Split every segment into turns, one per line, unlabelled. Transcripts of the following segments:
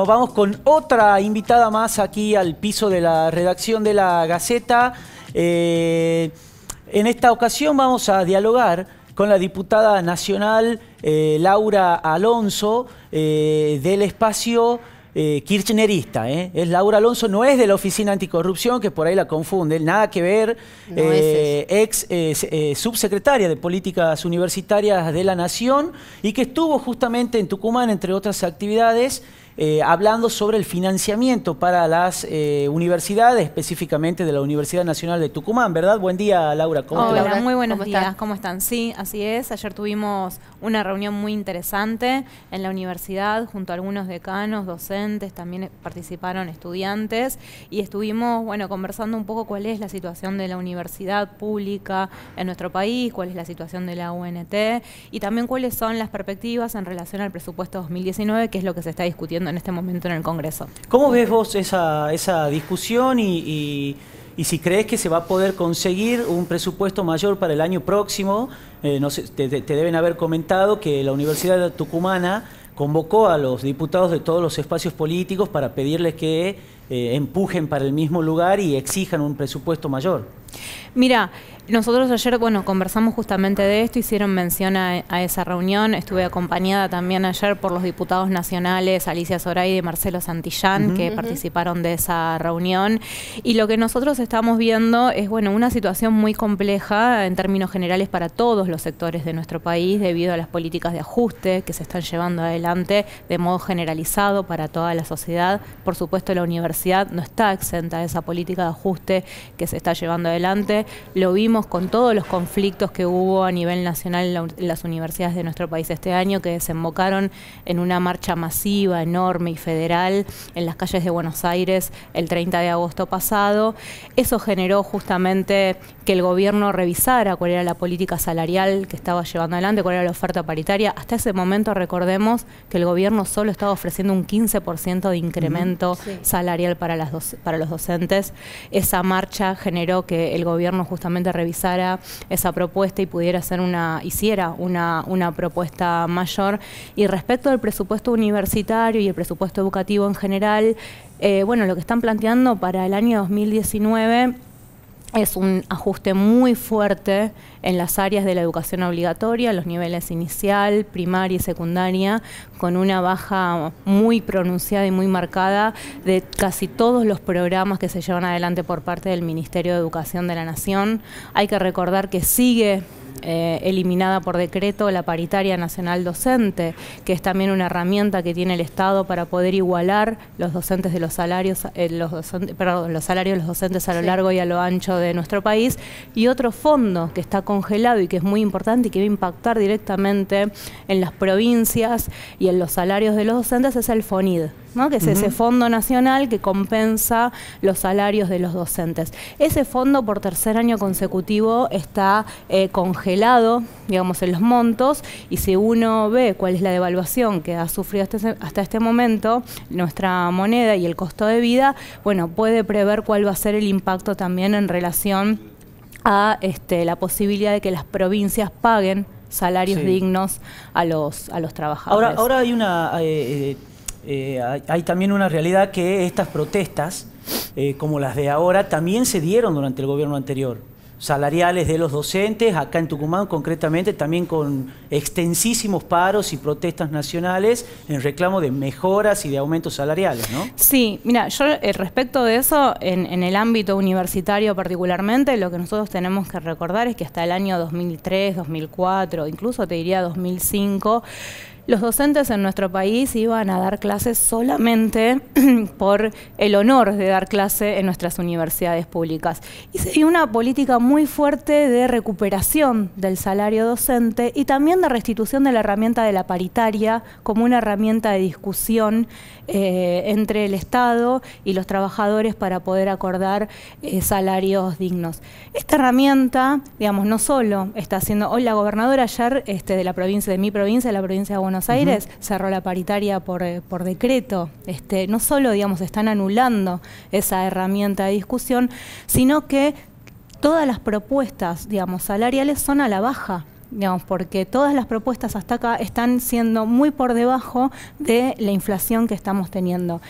Nos vamos con otra invitada más aquí al piso de la redacción de la Gaceta. Eh, en esta ocasión vamos a dialogar con la diputada nacional eh, Laura Alonso eh, del espacio kirchnerista. Es Laura Alonso, no es de la Oficina Anticorrupción, que por ahí la confunden, nada que ver, ex subsecretaria de Políticas Universitarias de la Nación y que estuvo justamente en Tucumán, entre otras actividades. Eh, hablando sobre el financiamiento para las eh, universidades, específicamente de la Universidad Nacional de Tucumán, ¿verdad? Buen día, Laura. Hola, Laura? muy
buenos días. ¿Cómo están? Sí, así es. Ayer tuvimos una reunión muy interesante en la universidad, junto a algunos decanos, docentes, también participaron estudiantes y estuvimos, bueno, conversando un poco cuál es la situación de la universidad pública en nuestro país, cuál es la situación de la UNT y también cuáles son las perspectivas en relación al presupuesto 2019, que es lo que se está discutiendo en este momento en el Congreso.
¿Cómo ves vos esa, esa discusión y, y, si crees que se va a poder conseguir un presupuesto mayor para el año próximo? Eh, no sé, te, deben haber comentado que la Universidad de Tucumana convocó a los diputados de todos los espacios políticos para pedirles que eh, empujen para el mismo lugar y exijan un presupuesto mayor.
Mira, nosotros ayer, bueno, conversamos justamente de esto, hicieron mención a, esa reunión, estuve acompañada también ayer por los diputados nacionales Alicia Soray y Marcelo Santillán, que participaron de esa reunión, y lo que nosotros estamos viendo es, bueno, una situación muy compleja en términos generales para todos los sectores de nuestro país debido a las políticas de ajuste que se están llevando adelante de modo generalizado para toda la sociedad. Por supuesto, la universidad no está exenta de esa política de ajuste que se está llevando adelante lo vimos con todos los conflictos que hubo a nivel nacional en, las universidades de nuestro país este año, que desembocaron en una marcha masiva, enorme y federal en las calles de Buenos Aires el 30 de agosto pasado. Eso generó justamente que el gobierno revisara cuál era la política salarial que estaba llevando adelante, cuál era la oferta paritaria. Hasta ese momento recordemos que el gobierno solo estaba ofreciendo un 15% de incremento salarial para, las para los docentes. Esa marcha generó que el gobierno justamente revisara esa propuesta y pudiera hacer una, hiciera una, una propuesta mayor. Y respecto al presupuesto universitario y el presupuesto educativo en general, eh, bueno, lo que están planteando para el año 2019 es un ajuste muy fuerte en las áreas de la educación obligatoria, los niveles inicial, primaria y secundaria, con una baja muy pronunciada y muy marcada de casi todos los programas que se llevan adelante por parte del Ministerio de Educación de la Nación. Hay que recordar que sigue eh, eliminada por decreto la paritaria nacional docente, que es también una herramienta que tiene el Estado para poder igualar los docentes de los salarios, eh, los, salarios de los docentes a lo largo y a lo ancho de nuestro país, y otro fondo que está congelado y que es muy importante y que va a impactar directamente en las provincias y en los salarios de los docentes es el FONID que es ese fondo nacional que compensa los salarios de los docentes. Ese fondo por tercer año consecutivo está eh, congelado, digamos, en los montos, y si uno ve cuál es la devaluación que ha sufrido hasta, este momento nuestra moneda y el costo de vida, bueno, puede prever cuál va a ser el impacto también en relación a este, la posibilidad de que las provincias paguen salarios dignos a los, a los trabajadores. Ahora,
hay una... Eh, eh, eh, hay, también una realidad que estas protestas, eh, como las de ahora, también se dieron durante el gobierno anterior. Salariales de los docentes, acá en Tucumán concretamente, también con extensísimos paros y protestas nacionales en reclamo de mejoras y de aumentos salariales, ¿no?
Sí, mira, yo eh, respecto de eso, en el ámbito universitario particularmente, lo que nosotros tenemos que recordar es que hasta el año 2003, 2004, incluso te diría 2005, los docentes en nuestro país iban a dar clases solamente por el honor de dar clase en nuestras universidades públicas. Y una política muy fuerte de recuperación del salario docente y también de restitución de la herramienta de la paritaria como una herramienta de discusión eh, entre el Estado y los trabajadores para poder acordar eh, salarios dignos. Esta herramienta, digamos, no solo está haciendo, hoy la gobernadora ayer este, de la provincia, de mi provincia, de la provincia de Buenos Buenos Aires cerró la paritaria por, eh, por decreto. Este, no solo, digamos, están anulando esa herramienta de discusión, sino que todas las propuestas, digamos, salariales son a la baja. Digamos, porque todas las propuestas hasta acá están siendo muy por debajo de la inflación que estamos teniendo.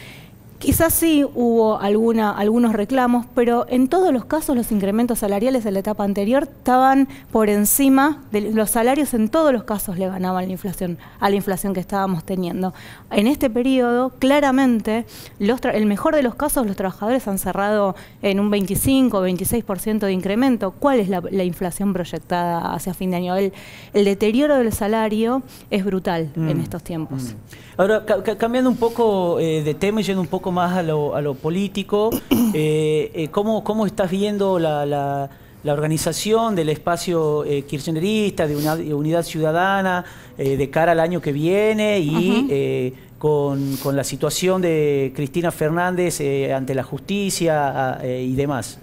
Quizás sí hubo algunos reclamos, pero en todos los casos los incrementos salariales de la etapa anterior estaban por encima de los salarios, en todos los casos le ganaban la inflación, a la inflación que estábamos teniendo. En este periodo, claramente, el mejor de los casos, los trabajadores han cerrado en un 25 o 26% de incremento. ¿Cuál es la, inflación proyectada hacia fin de año? El, deterioro del salario es brutal en mm. estos tiempos. Mm.
Ahora, cambiando un poco eh, de tema y yendo un poco más a lo, político, eh, eh, ¿cómo, ¿cómo, estás viendo la, organización del espacio eh, kirchnerista, de una unidad ciudadana, eh, de cara al año que viene y con, con, la situación de Cristina Fernández ante la justicia ah, y demás?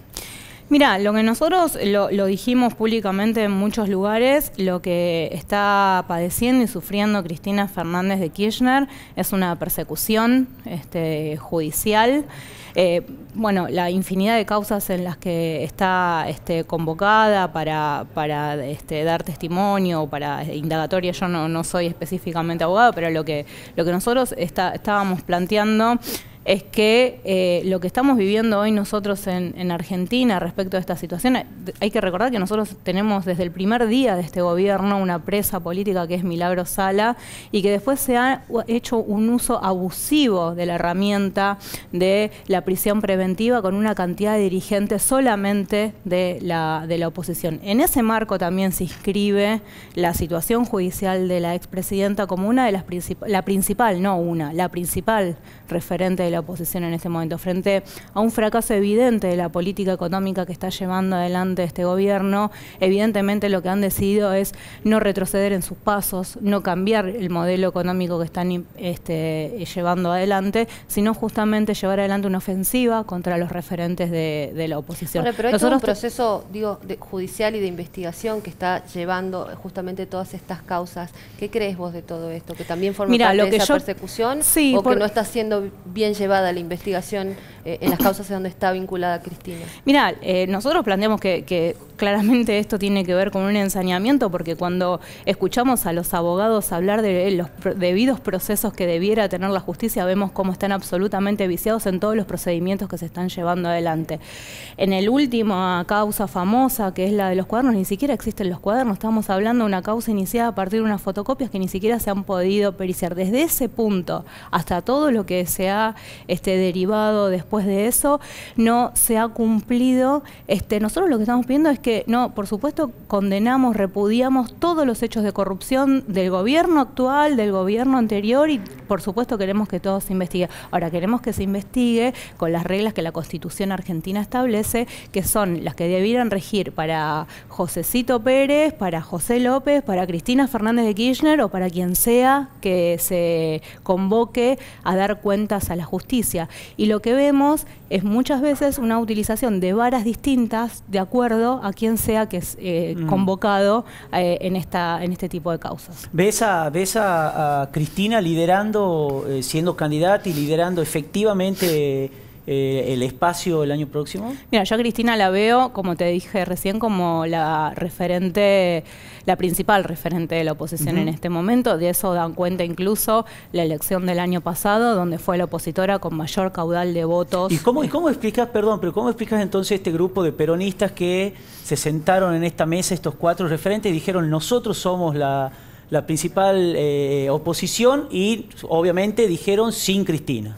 Mira, lo que nosotros lo, dijimos públicamente en muchos lugares, lo que está padeciendo y sufriendo Cristina Fernández de Kirchner es una persecución este, judicial. Eh, bueno, la infinidad de causas en las que está este, convocada para, este, dar testimonio, para indagatoria, yo no, soy específicamente abogada, pero lo que, lo que nosotros está, estábamos planteando es que eh, lo que estamos viviendo hoy nosotros en, Argentina respecto a esta situación, eh, hay que recordar que nosotros tenemos desde el primer día de este gobierno una presa política que es Milagro Sala y que después se ha hecho un uso abusivo de la herramienta de la prisión preventiva con una cantidad de dirigentes solamente de la, de la oposición. En ese marco también se inscribe la situación judicial de la expresidenta como una de las principales, la principal, no una, la principal referente de la la oposición en este momento, frente a un fracaso evidente de la política económica que está llevando adelante este gobierno. Evidentemente lo que han decidido es no retroceder en sus pasos, no cambiar el modelo económico que están este, llevando adelante, sino justamente llevar adelante una ofensiva contra los referentes de, la oposición. pero hay un proceso digo, judicial y de investigación que está llevando justamente todas estas causas. ¿Qué crees vos de todo esto? ¿Que también forma parte de esa persecución? Sí, o que no está siendo bien llevada la investigación eh, en las causas de donde está vinculada Cristina? Mira, eh, nosotros planteamos que, claramente esto tiene que ver con un ensañamiento, porque cuando escuchamos a los abogados hablar de eh, los debidos procesos que debiera tener la justicia, vemos cómo están absolutamente viciados en todos los procedimientos que se están llevando adelante. En el último causa famosa, que es la de los cuadernos, ni siquiera existen los cuadernos, estamos hablando de una causa iniciada a partir de unas fotocopias que ni siquiera se han podido periciar. Desde ese punto hasta todo lo que se ha este, derivado después después de eso no se ha cumplido. Este, nosotros lo que estamos pidiendo es que, no, por supuesto, condenamos, repudiamos todos los hechos de corrupción del gobierno actual, del gobierno anterior y, por supuesto, queremos que todo se investigue. Ahora, queremos que se investigue con las reglas que la Constitución argentina establece, que son las que debieran regir para Josecito Pérez, para José López, para Cristina Fernández de Kirchner o para quien sea que se convoque a dar cuentas a la justicia. Y lo que vemos es muchas veces una utilización de varas distintas de acuerdo a quien sea que es eh, convocado eh, en, esta, en este tipo de causas.
¿Ves a, ves a, a Cristina liderando, eh, siendo candidata y liderando efectivamente eh, el espacio el año próximo?
Mira, yo Cristina la veo, como te dije recién, como la referente, la principal referente de la oposición en este momento. De eso dan cuenta incluso la elección del año pasado, donde fue la opositora con mayor caudal de votos. ¿Y
cómo, y cómo explicas, perdón, pero cómo explicas entonces este grupo de peronistas que se sentaron en esta mesa, estos cuatro referentes, y dijeron nosotros somos la la principal eh, oposición y obviamente dijeron sin Cristina.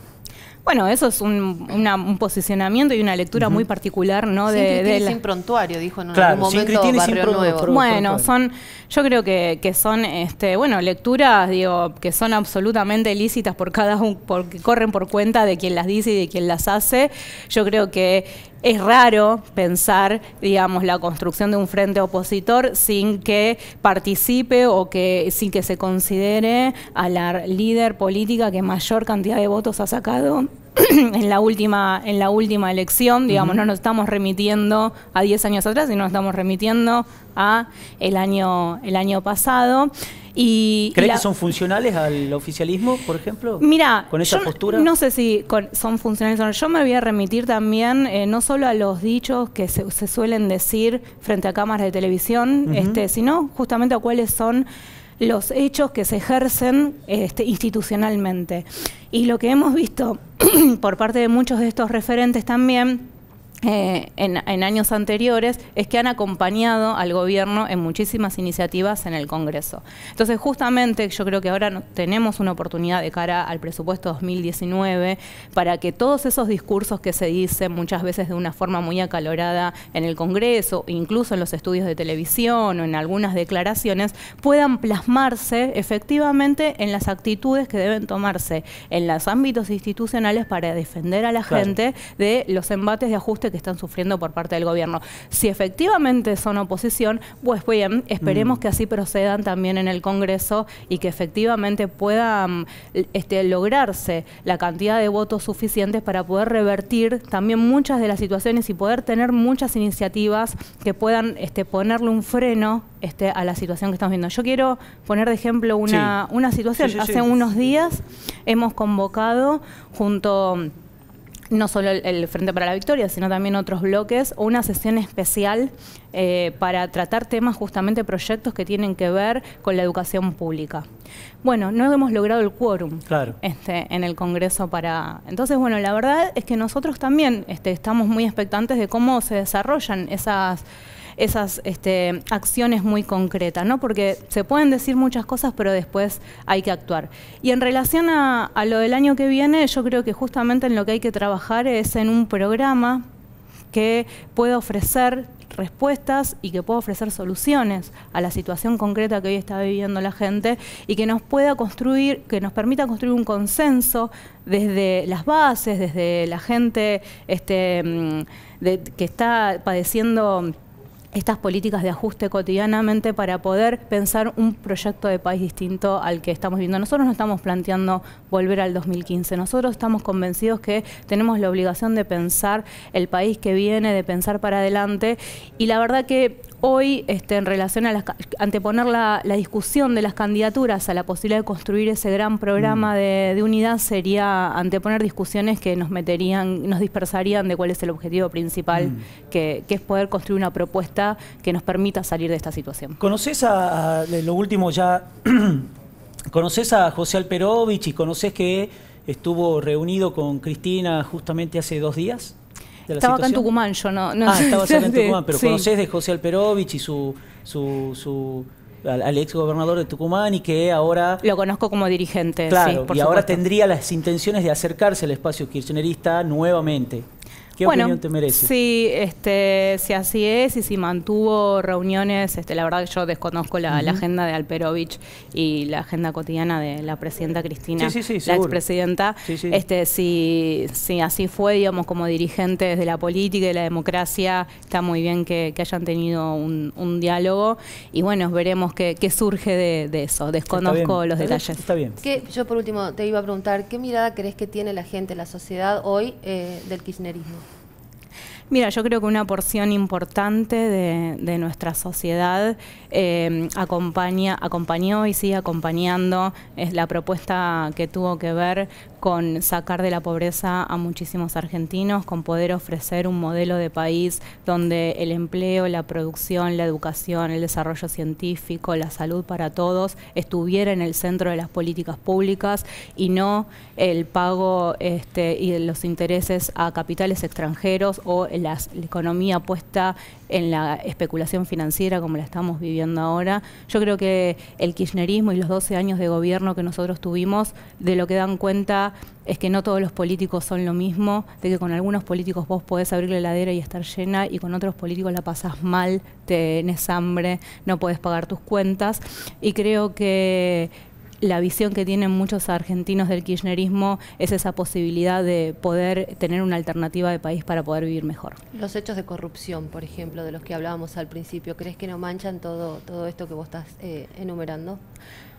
Bueno, eso es un, posicionamiento y una lectura muy particular, ¿no? Sin de, sin prontuario, dijo en algún momento Nuevo. bueno, son, yo creo que, son, este, bueno, lecturas, digo, que son absolutamente lícitas por cada porque corren por cuenta de quien las dice y de quien las hace. Yo creo que es raro pensar, digamos, la construcción de un frente opositor sin que participe o que sin que se considere a la líder política que mayor cantidad de votos ha sacado en la última en la última elección, digamos, no nos estamos remitiendo a 10 años atrás, sino nos estamos remitiendo a el año el año pasado. Y, que son
funcionales al oficialismo, por ejemplo?
Mira, con esa postura. No sé si son funcionales o no. Yo me voy a remitir también eh, no solo a los dichos que se, se, suelen decir frente a cámaras de televisión, este, sino justamente a cuáles son los hechos que se ejercen este, institucionalmente. Y lo que hemos visto por parte de muchos de estos referentes también eh, en, años anteriores es que han acompañado al gobierno en muchísimas iniciativas en el Congreso. Entonces, justamente yo creo que ahora tenemos una oportunidad de cara al presupuesto 2019 para que todos esos discursos que se dicen muchas veces de una forma muy acalorada en el Congreso, incluso en los estudios de televisión o en algunas declaraciones, puedan plasmarse efectivamente en las actitudes que deben tomarse en los ámbitos institucionales para defender a la gente de los embates de ajuste que están sufriendo por parte del gobierno. Si efectivamente son oposición, pues bien, esperemos mm. que así procedan también en el Congreso y que efectivamente puedan este, lograrse la cantidad de votos suficientes para poder revertir también muchas de las situaciones y poder tener muchas iniciativas que puedan este, ponerle un freno este, a la situación que estamos viendo. Yo quiero poner de ejemplo una, una situación. Hace unos días hemos convocado junto no solo el, Frente para la Victoria, sino también otros bloques, o una sesión especial eh, para tratar temas, justamente proyectos que tienen que ver con la educación pública. Bueno, no hemos logrado el quórum este, en el Congreso para... Entonces, bueno, la verdad es que nosotros también este, estamos muy expectantes de cómo se desarrollan esas esas este, acciones muy concretas, ¿no? Porque se pueden decir muchas cosas, pero después hay que actuar. Y en relación a, lo del año que viene, yo creo que justamente en lo que hay que trabajar es en un programa que pueda ofrecer respuestas y que pueda ofrecer soluciones a la situación concreta que hoy está viviendo la gente y que nos pueda construir, que nos permita construir un consenso desde las bases, desde la gente este, mm, que está padeciendo estas políticas de ajuste cotidianamente para poder pensar un proyecto de país distinto al que estamos viendo. Nosotros no estamos planteando volver al 2015, nosotros estamos convencidos que tenemos la obligación de pensar el país que viene, de pensar para adelante y la verdad que hoy, este, en relación a anteponer la, discusión de las candidaturas a la posibilidad de construir ese gran programa mm. de, unidad, sería anteponer discusiones que nos meterían, nos dispersarían de cuál es el objetivo principal, mm. que, es poder construir una propuesta que nos permita salir de esta situación.
¿Conoces a, lo último ya, conoces a José Alperovich y conoces que estuvo reunido con Cristina justamente hace dos días? estaba acá en Tucumán,
yo no. no ah, estaba acá en Tucumán, pero conoces
de José Alperovich y su, su, su al, ex gobernador de Tucumán y que ahora...
Lo conozco como dirigente. Claro, sí, y ahora
tendría las intenciones de acercarse al espacio kirchnerista nuevamente. ¿Qué bueno, opinión te merece?
Sí, este, si así es y si mantuvo reuniones, este, la verdad que yo desconozco la, agenda de Alperovich y la agenda cotidiana de la presidenta Cristina, la expresidenta. Este, si, si así fue, digamos, como dirigentes de la política y de la democracia, está muy bien que, hayan tenido un, diálogo y bueno, veremos qué, surge de, eso. Desconozco los detalles. bien. yo por último te iba a preguntar, ¿qué mirada crees que tiene la gente, la sociedad hoy eh, del kirchnerismo? Mira, yo creo que una porción importante de, nuestra sociedad eh, acompaña, acompañó y sigue acompañando es la propuesta que tuvo que ver con sacar de la pobreza a muchísimos argentinos, con poder ofrecer un modelo de país donde el empleo, la producción, la educación, el desarrollo científico, la salud para todos estuviera en el centro de las políticas públicas y no el pago este, y los intereses a capitales extranjeros o la economía puesta en la especulación financiera como la estamos viviendo ahora. Yo creo que el kirchnerismo y los 12 años de gobierno que nosotros tuvimos de lo que dan cuenta es que no todos los políticos son lo mismo, de que con algunos políticos vos podés abrir la heladera y estar llena y con otros políticos la pasás mal, tenés hambre, no podés pagar tus cuentas y creo que la visión que tienen muchos argentinos del kirchnerismo es esa posibilidad de poder tener una alternativa de país para poder vivir mejor. Los hechos de corrupción, por ejemplo, de los que hablábamos al principio, ¿crees que no manchan todo, todo esto que vos estás eh, enumerando?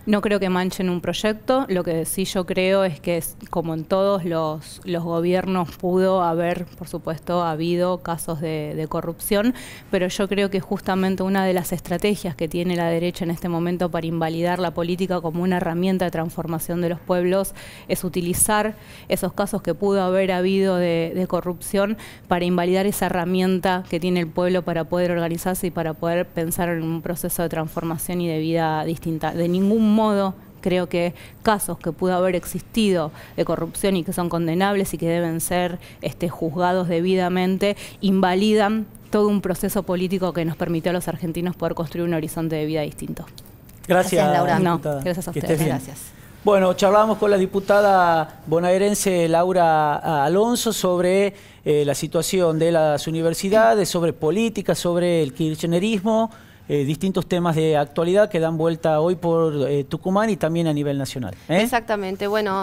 No creo que manchen un proyecto. Lo que sí yo creo es que, como en todos los, gobiernos, pudo haber, por supuesto, habido casos de, corrupción, pero yo creo que justamente una de las estrategias que tiene la derecha en este momento para invalidar la política como una herramienta de transformación de los pueblos es utilizar esos casos que pudo haber habido de, de corrupción para invalidar esa herramienta que tiene el pueblo para poder organizarse y para poder pensar en un proceso de transformación y de vida distinta. De ningún modo creo que casos que pudo haber existido de corrupción y que son condenables y que deben ser este, juzgados debidamente, invalidan todo un proceso político que nos permitió a los argentinos poder construir un horizonte de vida distinto. Gracias, Laura. gracias a ustedes.
Bueno, charlábamos con la diputada bonaerense Laura Alonso sobre eh, la situación de las universidades, sobre política, sobre el kirchnerismo. Eh, distintos temas de actualidad que dan vuelta hoy por eh, Tucumán y también a nivel nacional.
¿eh? Exactamente, bueno.